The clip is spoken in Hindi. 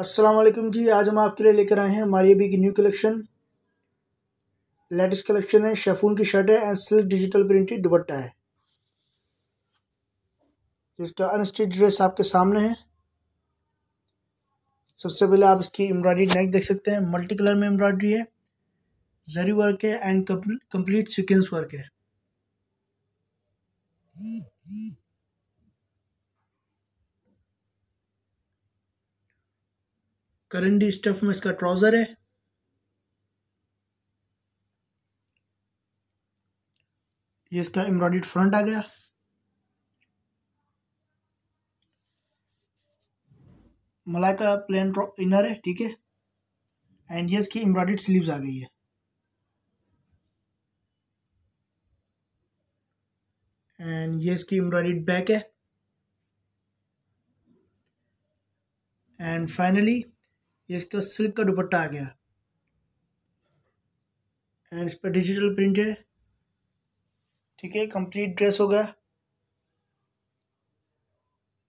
असलम जी आज हम आपके लिए लेकर आए हैं हमारी अभी की न्यू कलेक्शन लेटेस्ट कलेक्शन है शेफून की शर्ट है and silk digital printed dupatta है इसका अनस्टिच ड्रेस आपके सामने है सबसे पहले आप इसकी एम्ब्रॉयडरी नेक देख सकते हैं मल्टी कलर में एम्ब्रॉयडरी है जरी वर्क है एंड कंप्लीट सिक्वेंस वर्क है करंडी स्टफ में इसका ट्राउज़र है ये इसका एम्ब्रॉयड फ्रंट आ गया मलाई का प्लेन इनर है ठीक है एंड ये इसकी एम्ब्रॉयड स्लीव्स आ गई है एंड ये इसकी एम्ब्रॉयड बैक है एंड फाइनली ये इसका सिल्क का दुपट्टा आ गया एंड इस पर डिजिटल प्रिंटेड ठीक है कंप्लीट ड्रेस होगा